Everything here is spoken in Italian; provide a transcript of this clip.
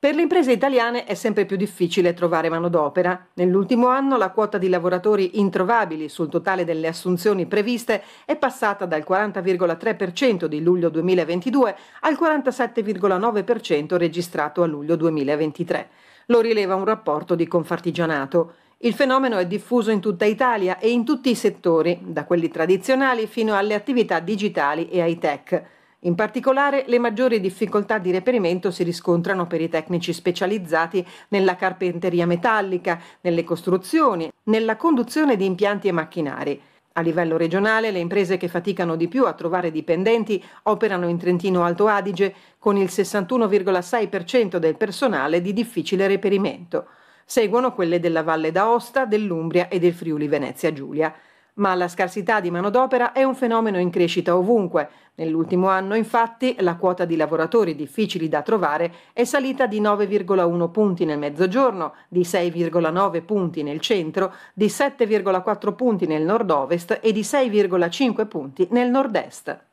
Per le imprese italiane è sempre più difficile trovare manodopera. Nell'ultimo anno la quota di lavoratori introvabili sul totale delle assunzioni previste è passata dal 40,3% di luglio 2022 al 47,9% registrato a luglio 2023. Lo rileva un rapporto di Confartigianato. Il fenomeno è diffuso in tutta Italia e in tutti i settori, da quelli tradizionali fino alle attività digitali e high tech. In particolare, le maggiori difficoltà di reperimento si riscontrano per i tecnici specializzati nella carpenteria metallica, nelle costruzioni, nella conduzione di impianti e macchinari. A livello regionale le imprese che faticano di più a trovare dipendenti operano in Trentino Alto Adige con il 61,6% del personale di difficile reperimento. Seguono quelle della Valle d'Aosta, dell'Umbria e del Friuli Venezia Giulia ma la scarsità di manodopera è un fenomeno in crescita ovunque. Nell'ultimo anno, infatti, la quota di lavoratori difficili da trovare è salita di 9,1 punti nel mezzogiorno, di 6,9 punti nel centro, di 7,4 punti nel nord-ovest e di 6,5 punti nel nord-est.